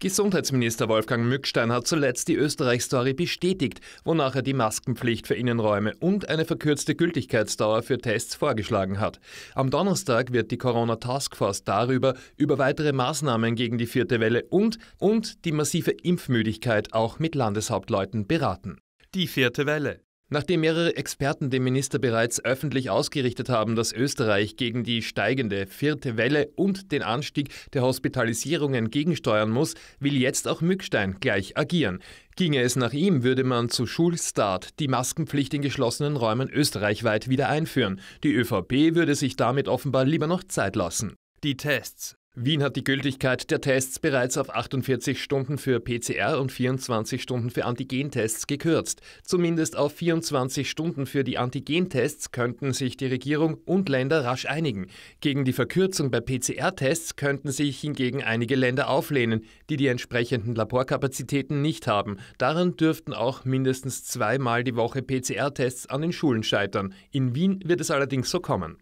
Gesundheitsminister Wolfgang Mückstein hat zuletzt die Österreich-Story bestätigt, wonach er die Maskenpflicht für Innenräume und eine verkürzte Gültigkeitsdauer für Tests vorgeschlagen hat. Am Donnerstag wird die Corona Taskforce darüber über weitere Maßnahmen gegen die vierte Welle und, und die massive Impfmüdigkeit auch mit Landeshauptleuten beraten. Die vierte Welle. Nachdem mehrere Experten dem Minister bereits öffentlich ausgerichtet haben, dass Österreich gegen die steigende vierte Welle und den Anstieg der Hospitalisierungen gegensteuern muss, will jetzt auch Mückstein gleich agieren. Ginge es nach ihm, würde man zu Schulstart die Maskenpflicht in geschlossenen Räumen österreichweit wieder einführen. Die ÖVP würde sich damit offenbar lieber noch Zeit lassen. Die Tests Wien hat die Gültigkeit der Tests bereits auf 48 Stunden für PCR und 24 Stunden für Antigentests gekürzt. Zumindest auf 24 Stunden für die Antigentests könnten sich die Regierung und Länder rasch einigen. Gegen die Verkürzung bei PCR-Tests könnten sich hingegen einige Länder auflehnen, die die entsprechenden Laborkapazitäten nicht haben. Daran dürften auch mindestens zweimal die Woche PCR-Tests an den Schulen scheitern. In Wien wird es allerdings so kommen.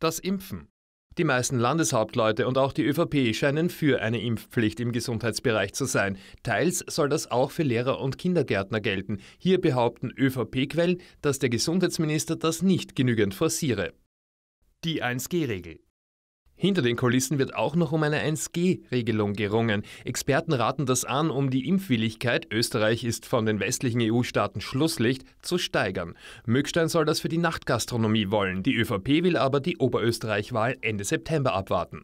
Das Impfen. Die meisten Landeshauptleute und auch die ÖVP scheinen für eine Impfpflicht im Gesundheitsbereich zu sein. Teils soll das auch für Lehrer und Kindergärtner gelten. Hier behaupten ÖVP-Quellen, dass der Gesundheitsminister das nicht genügend forciere. Die 1G-Regel. Hinter den Kulissen wird auch noch um eine 1G-Regelung gerungen. Experten raten das an, um die Impfwilligkeit, Österreich ist von den westlichen EU-Staaten Schlusslicht, zu steigern. Mückstein soll das für die Nachtgastronomie wollen. Die ÖVP will aber die Oberösterreich-Wahl Ende September abwarten.